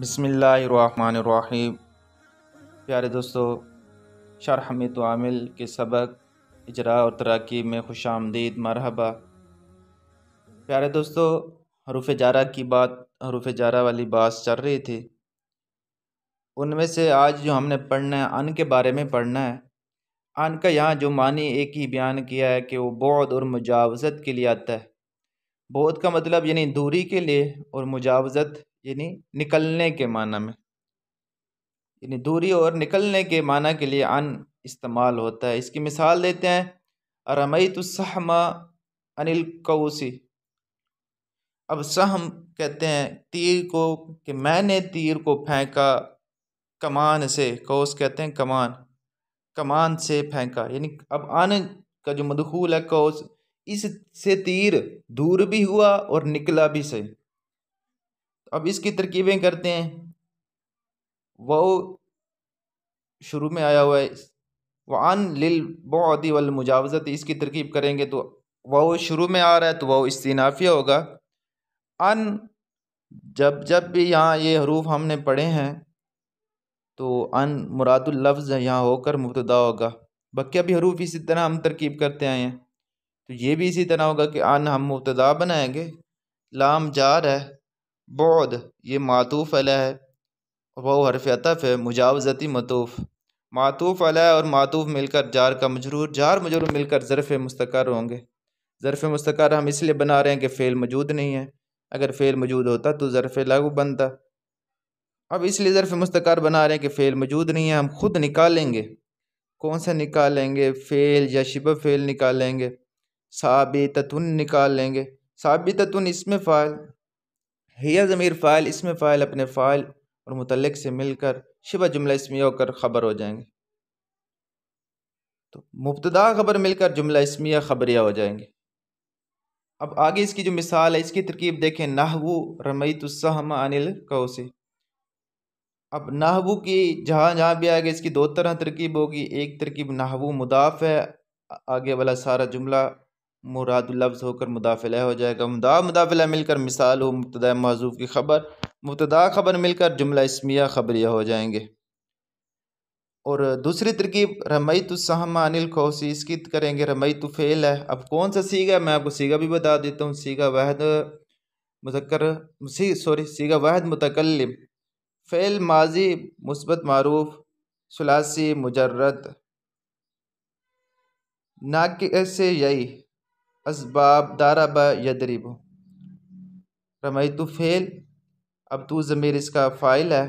बसमीम प्यारे दोस्तों शरहमी तो आमिल के सबक इजरा और तराकी में खुश आमदीद मरहबा प्यारे दोस्तों हरूफ जारा की बात हरूफ जारा वाली बात चल रही थी उनमें से आज जो हमने पढ़ना है अन के बारे में पढ़ना है अन का यहाँ जो मानी एक ही बयान किया है कि वो बौद और मुजावज़त के लिए आता है बौद्ध का मतलब यानी दूरी के लिए और मुजावज़त यानी निकलने के माना में यानी दूरी और निकलने के माना के लिए अन इस्तेमाल होता है इसकी मिसाल देते हैं रमई तो सहमा अनिल कौसी अब सहम कहते हैं तीर को कि मैंने तीर को फेंका कमान से कौस कहते हैं कमान कमान से फेंका यानी अब अन का जो मदखूल है कौस से तीर दूर भी हुआ और निकला भी सही अब इसकी तरकीबें करते हैं वो शुरू में आया हुआ है अन लिल बदी वल मुजावज़त इसकी तरकीब करेंगे तो वो शुरू में आ रहा है तो वह इस्तीनाफिया होगा अन जब जब भी यहाँ ये हरूफ हमने पढ़े हैं तो अन मुरादुल लफ्ज़ यहाँ होकर मुबतदा होगा बक्या भी हरूफ इसी तरह हम तरकीब करते आए हैं तो ये भी इसी तरह होगा कि अन हम मुबतदा बनाएंगे लाम जार है बौद ये मातूफ़ अला है वह हरफ अतफ़ है मुजावज़ती मतूफ़ मातूफ़ अला और मातूफ़ मिलकर जार का मजरूर जार मजरूर मिलकर ज़रफ़ मुस्तकर होंगे ज़रफ़ मुस्तकर हम इसलिए बना रहे हैं कि फ़ेल मौजूद नहीं है अगर फ़ेल मौजूद होता तो ज़रफ़ लागू बनता अब इसलिए ज़रफ़ मुस्तकर बना रहे हैं कि फ़ेल मौजूद नहीं है हम खुद निकालेंगे कौन सा निकालेंगे फ़ेल या शिब फ़ेल निकालेंगे साबित निकाल लेंगे साबित इसमें फ़ाइल हिया ज़मीर फ़ाइल इसमें फ़ाइल अपने फ़ाइल और मुतलक से मिलकर शिबा जुमला इसमिया होकर ख़बर हो जाएंगे तो मुबतदा ख़बर मिलकर जुमला इसमिया ख़बरिया हो जाएंगे अब आगे इसकी जो मिसाल है इसकी तरकीब देखें नाहबू रमईतुसहम अनिल कौसी अब नाहबू की जहाँ जहाँ भी आएगा इसकी दो तरह तरकीब होगी एक तरकीब नाहबू मुदाफ़ है आगे वाला सारा जुमला मुराद लफ्ज़ होकर मुदाफ़िला हो जाएगा मुदा मुदाफ़िला मिलकर मिसाल हो मुबत मौजूफ़ की ख़बर मुबतदा ख़बर मिलकर जुमला इसमिया ख़बरिया हो जाएंगे और दूसरी तरकीब रमई तो सहमा अनिल खोसी इसकी करेंगे रमई तो फेल है अब कौन सा सीगा है मैं आपको सीगा भी बता देता हूँ सीगा वहद मुजक्र सी सॉरी सीगा वहद मुतकल फेल माजी मुस्बत मरूफ सलासी ना नाक से यही असबाब ब यदरीब रमई तो फ़ेल अब तो ज़मीर इसका फ़ाइल है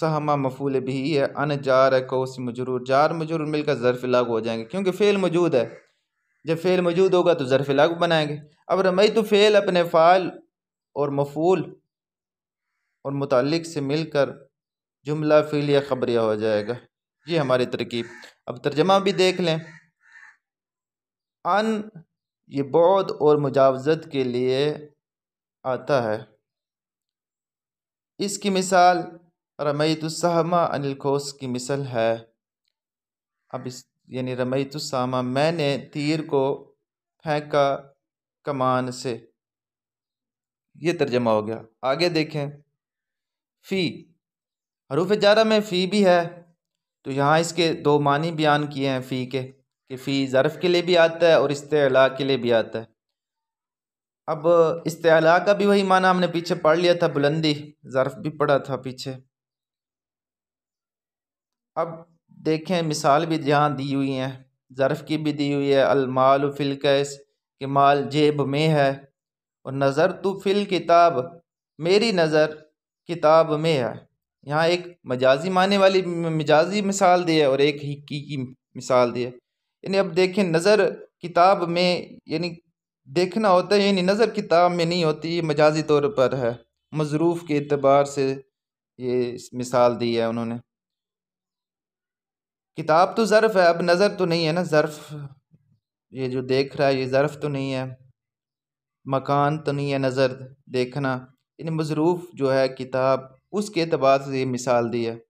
सहमा मफूल भी है अन जार है कोस मजरूर जार मजरूर मिलकर ज़रफ़ लाग हो जाएंगे क्योंकि फ़ेल मौजूद है जब फ़ेल मौजूद होगा तो ज़रफ़ लाग बनाएंगे अब रमई तो फ़ेल अपने फ़ाल और मफूल और मुतलक से मिलकर जुमला फ़ील या ख़बरिया हो जाएगा ये हमारी तरकीब अब तर्जमा भी देख लें अन ये बौद्ध और मुजावजत के लिए आता है इसकी मिसाल अनिल अनिलखोस की मिसल है अब इस यानी रमैतुस्सामा मैंने तीर को फेंका कमान से ये तर्जमा हो गया आगे देखें फ़ी हरूफ जारा में फ़ी भी है तो यहाँ इसके दो मानी बयान किए हैं फ़ी के कि फ़ी ज़रफ़ के लिए भी आता है और इस्तेला के लिए भी आता है अब इस्तेला का भी वही माना हमने पीछे पढ़ लिया था बुलंदी ज़रफ़ भी पढ़ा था पीछे अब देखें मिसाल भी जहाँ दी हुई हैं ज़रफ़ की भी दी हुई है अलमाल फ़िल कैस कि माल जेब में है और नज़र तो फ़िल किताब मेरी नज़र किताब में है यहाँ एक मजाजी माने वाली मजाजी मिसाल दी है और एक की मिसाल दी है यानी अब देखें नज़र किताब में यानी देखना होता है यानी नज़र किताब में नहीं होती ये मजाजी तौर पर है मज़रूफ़ के अतबार से ये मिसाल दी है उन्होंने किताब तो ज़र्फ़ है अब नज़र तो नहीं है ना ज़र्फ़ ये जो देख रहा है ये ज़र्फ़ तो नहीं है मकान तो नहीं है नज़र देखना यानी मज़रूफ़ जो है किताब उसके अतबार से ये मिसाल दी है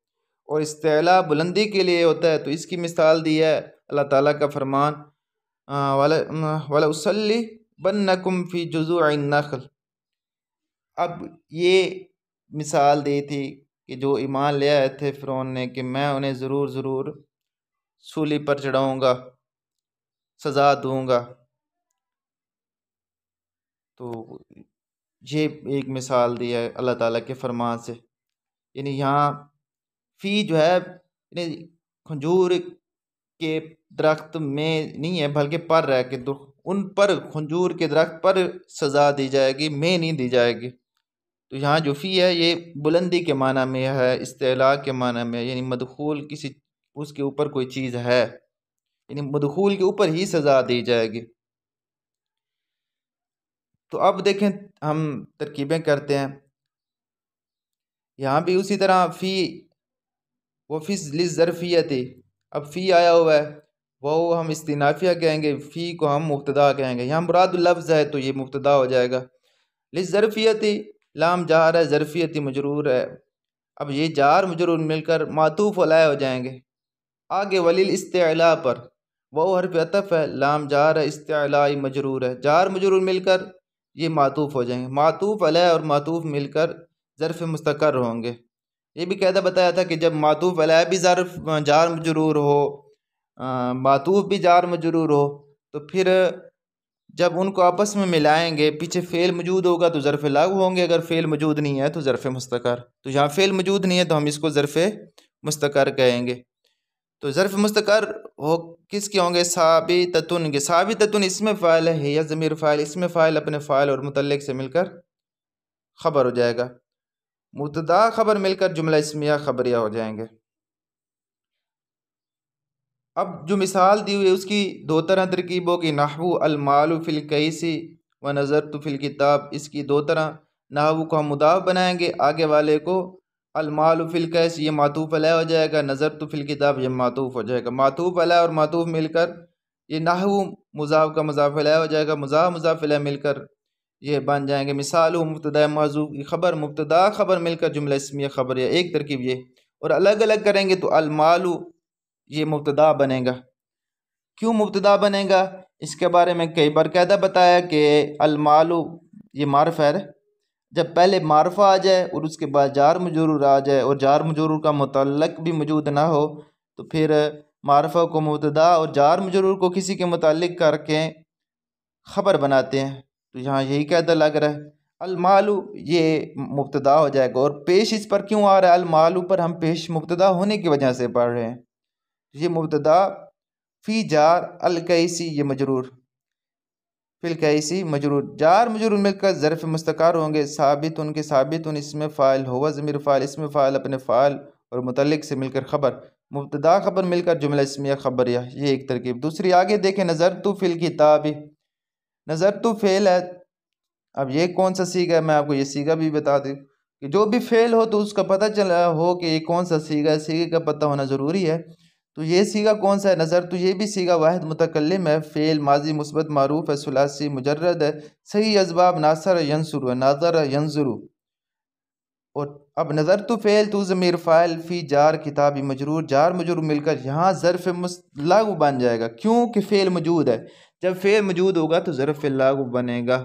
और इस्तेला बुलंदी के लिए होता है तो इसकी मिसाल दी है अल्लाह ताला का फरमान वाला वाला बन नकुम फ़ी जुजू नखल अब ये मिसाल दी थी कि जो ईमान ले आए थे फ़िरौन ने कि मैं उन्हें ज़रूर ज़रूर सूली पर चढ़ाऊँगा सज़ा दूँगा तो ये एक मिसाल दी है अल्लाह ताला के फरमान से यानी यहाँ फ़ी जो है यानी खजूर के दरख्त में नहीं है बल्कि पर है कि उन पर खंजूर के दरख्त पर सज़ा दी जाएगी में नहीं दी जाएगी तो यहाँ जो फ़ी है ये बुलंदी के माना में है इस्तेला के माना में यानी मदखूल किसी उसके ऊपर कोई चीज़ है यानी मदखूल के ऊपर ही सज़ा दी जाएगी तो अब देखें हम तरकीबें करते हैं यहाँ भी उसी तरह फ़ी वो वफिस लिजरफियत अब फ़ी आया हुआ है वह हम इस्तनाफिया कहेंगे फ़ी को हम मुफ्तदा कहेंगे यहाँ मुराद लफ्ज़ है तो ये मुबतदा हो जाएगा लिस ज़रफियती लाम जार है ज़रफ़ियती मजरूर है अब ये जार मजरूर मिलकर मातूफ़ अलाय हो जाएंगे आगे वलील इस्तेला पर वह हरफ अतफ़ है लाम जार है इस्तेला मजरूर है जार मजरूर मिलकर ये मातूफ़ हो जाएंगे मातूफ़ अलह और मातूफ़ मिलकर ज़रफ़ मुस्तकर होंगे ये भी कहता बताया था कि जब मातूफ़ अलाय भी जार जार मजरूर हो मातूफ़ भी जार मजरूर हो तो फिर जब उनको आपस में मिलाएंगे पीछे फ़ेल मौजूद होगा तो ज़रफ़ लागू होंगे अगर फ़ेल मौजूद नहीं है तो ज़रफ़ मुस्तकर तो यहाँ फ़ेल मौजूद नहीं है तो हम इसको ज़रफ़ मुस्तकर कहेंगे तो ज़रफ़ मुस्तकर हो किसके होंगे साबी ततुन के साबी ततुन इसमें फ़ाइल है या ज़मीर फ़ाइल इसमें फ़ाइल अपने फ़ाइल और मुतलक से मिलकर ख़बर हो जाएगा मुतदा खबर मिलकर जुमला इसमिया खबरिया हो जाएंगे अब जो मिसाल दी हुई है उसकी दो तरह तरकीबों की नाहबू अलमालू फिल कैसी व नज़र तो फिल किताब इसकी दो तरह नाहबू को हम मुदाव बनाएंगे आगे वाले को अलमालू फिल कैस ये मातूफ़ अलह हो जाएगा नज़र तो फिल किताब यह मातूफ़ हो जाएगा मातूफ़ अलह और मातूफ़ मिलकर ये नाहू मुजाफ का मजाफ अला हो जाएगा मुजाफ मुजाफ मिलकर ये बन जाएंगे मिसाल मुबतदा मौजू की खबर मुबतदा खबर मिलकर जुमला इसमिया खबर या एक तरकीब ये और अलग अलग करेंगे तो अलमालू ये मुबतदा बनेगा क्यों मुबतदा बनेगा इसके बारे में कई बार कैदा बताया कि अलमालू ये मारफ है जब पहले मारफा आ जाए और उसके बाद जार मजरूर आ जाए और जार मजरूर का मुतलक भी मौजूद ना हो तो फिर मारफा को मुबतदा और जार मजरूर को किसी के मुतलक करके ख़बर बनाते हैं तो यहाँ यही कहदा लग रहा है अलमालू ये मुबतदा हो जाएगा और पेश इस पर क्यों आ रहा है अलमालू पर हम पेश मुबतदा होने की वजह से पढ़ रहे हैं तो ये मुबतदा फ़ी जार अलकैसी ये मजरूर फिल कैसी मजरूर जार मजरूर मिलकर ज़रफ़ मुस्तकार होंगे साबित उनके साबित उन इसमें फ़ाइल होवा ज़मीर फ़ाइल इसमें फ़ाइल अपने फ़ाइल और मतलब से मिलकर ख़बर मुबतदा ख़बर मिलकर जुमला इसमिया ख़बर या ये एक तरकीब दूसरी आगे देखें नज़र तो फिल किताबी नज़र तो फेल है अब ये कौन सा सीगा है मैं आपको ये सीगा भी बता दूँ कि जो भी फेल हो तो उसका पता चला हो कि ये कौन सा सीगा है सीगे का पता होना ज़रूरी है तो ये सीगा कौन सा है नज़र तो ये भी सीगा वाहिद मुतकलम है फ़ेल माजी मुस्बत मरूफ है सलासी मुजरद है सही इसबाब नासर यंसुर है नाजर यंसुरु और अब नज़र तो फ़ैल तो ज़मीर फ़ाइल फ़ी जार किताबी मजरूर जार मजरूर मिलकर यहाँ ज़रफ़ लागू बन जाएगा क्योंकि फ़ेल मौजूद है जब फ़ेल मौजूद होगा तो ज़रफ़ लागू बनेगा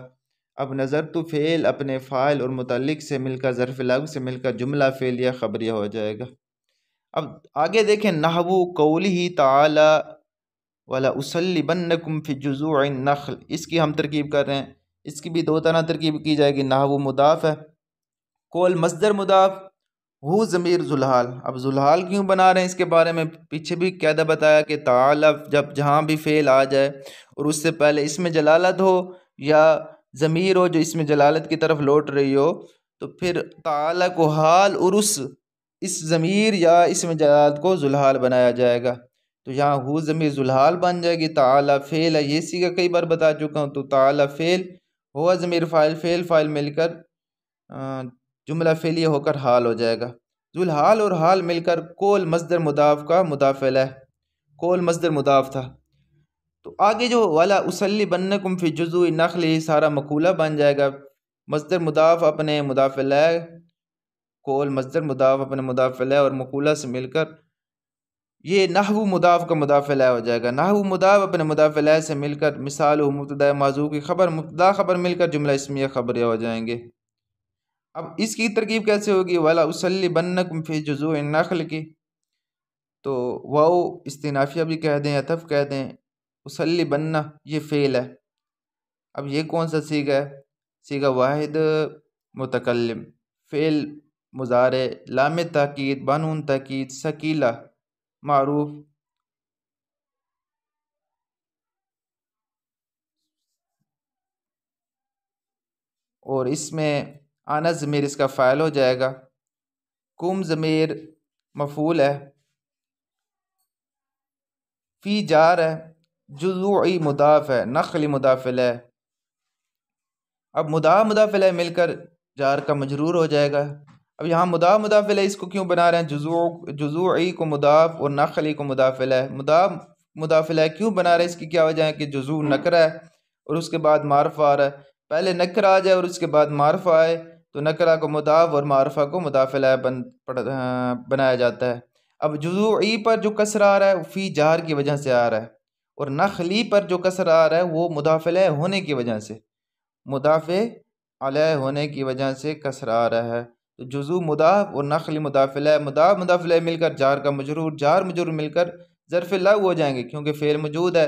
अब नज़र तो फ़ेल अपने फ़ाइल और मतलब से मिलकर ज़रफ़ लागू से मिलकर जुमला फ़ेल या ख़बरिया हो जाएगा अब आगे देखें नहवू कौली ही ताला वाला उसली बन कुम्फी जुजू नखल इसकी हम तरकीब कर रहे हैं इसकी भी दो तरह तरकीब की जाएगी नहवू मुदाफ़ है कोल मजदर मुदाफ हु ज़मीर जुल्हाल अब जुल्हाल क्यों बना रहे हैं इसके बारे में पीछे भी कैदा बताया कि तालब जब जहाँ भी फ़ेल आ जाए और उससे पहले इसमें जलालत हो या ज़मीर हो जो इसमें जलालत की तरफ लौट रही हो तो फिर ताला को हाल और उस इस ज़मीर या इसमें जलालत को जुल्हाल बनाया जाएगा तो यहाँ हु ज़मीर जुल्हाल बन जाएगी ताला फ़ेल है ये सीखा कई बार बता चुका हूँ तो ताला फ़ेल हुआ ज़मीर फ़ाइल फ़ेल फ़ाइल मिलकर जुमला फेली होकर हाल हो जाएगा जुलहाल और हाल मिलकर कोल मजदर मुदाफ का मुदाफिल है कोल मजदर मुदाफ था तो आगे जो वाला उसली बन कुम्फी जुजू नखली सारा मकूला बन जाएगा मजदर मुदाफ अपने मुदाफिल है कोल मजदर मुदाफ अपने मुदाफिल है और मकूला से मिलकर ये नाहवु मुदाफ का मुदाफिल हो जाएगा नाहवु मुदाफ अपने मुदाफिल से मिलकर मिसाल मुबतदा माजू की खबर मुबतदा खबर मिलकर जुमला इसमिया खबरें हो जाएंगे अब इसकी तरकीब कैसे होगी वाला उसली बनक फी जजो नखल की तो वाओ इस्तनाफिया भी कह दें अतफ कह दें उसली बन्ना ये फ़ेल है अब ये कौन सा सीगा है सीगा वाहिद मुतकलम फ़ेल मुजार लाम ताक़द बानून तकीद शकीला मरूफ और इसमें आना ज़मीर इसका फ़ायल हो जाएगा कुम ज़मीर मफूल है फ़ी जार है जुजुई मुदाफ़ है नखली मुदाफिल है अब मुदा मुदाफिल है मिलकर जार का मजरूर हो जाएगा अब यहाँ मुदा मुदाफिल है इसको क्यों बना रहे हैं जुजू जुजुई को मुदाफ़ और नखली को मुदाफिल है मुदा मुदाफिल है क्यों बना रहे हैं इसकी क्या वजह है कि जुजू नकर है और उसके बाद मारफ आ रहा है पहले नकर आ जाए और उसके बाद मारफ आए तो नकरा को मुदाफ़ और मारफा को मुदाफ़िला बन बनाया जाता है अब जुजूई पर जो कसर आ रहा है फ़ी जार की वजह से आ रहा है और नखली पर जो कसर आ रहा है वो मुदाफ़िल होने की वजह से मुदाफ़ अलह होने की वजह से कसर आ रहा है तो जजू मुदाफ़ और नखली मुदाफ़िल मुदाफ़ मुदाफ़िल मिलकर जार का मजरूर जार मजरूर मिलकर ज़रफ़ लव हो जाएंगे क्योंकि फ़ेल मौजूद है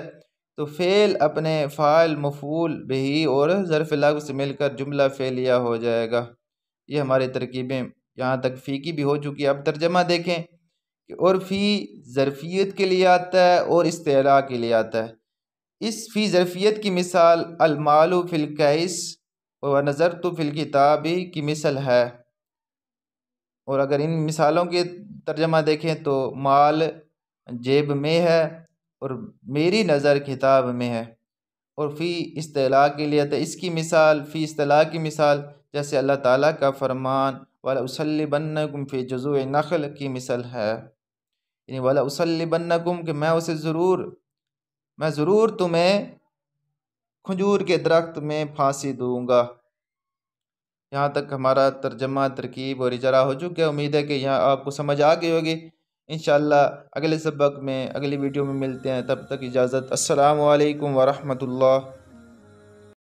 तो फ़ेल अपने फ़ाल मफूल बही और ज़रफ़ लफ्ज़ से मिलकर जुमला फ़ेलिया हो जाएगा ये हमारी तरकीबें यहाँ तक फ़ी की भी हो चुकी है अब तर्जमा देखें कि और फ़ी ज़रफीत के लिए आता है और इस्तेला के लिए आता है इस फ़ी ज़रफ़ीत की मिसाल अलमालू फ़िलकैस और नज़र तो फिल किताबी की मिसल है और अगर इन मिसालों के तर्जमा देखें तो माल जेब में है और मेरी नज़र किताब में है और फ़ी अतलाह के लिए तो इसकी मिसाल फ़ी अतलाह की मिसाल जैसे अल्लाह ताला का फरमान वाला उसल्लिबन गुम फ़ी जजू नखल की मिसल है यानी वाला उसल्लिबन गुम कि मैं उसे ज़रूर मैं ज़रूर तुम्हें खजूर के दरख्त में फांसी दूँगा यहाँ तक हमारा तर्जमा तरकीब और इजारा हो चुका है उम्मीद है कि यहाँ आपको समझ आ गई होगी इन अगले सबक में अगली वीडियो में मिलते हैं तब तक इजाज़त असलकम वरहमल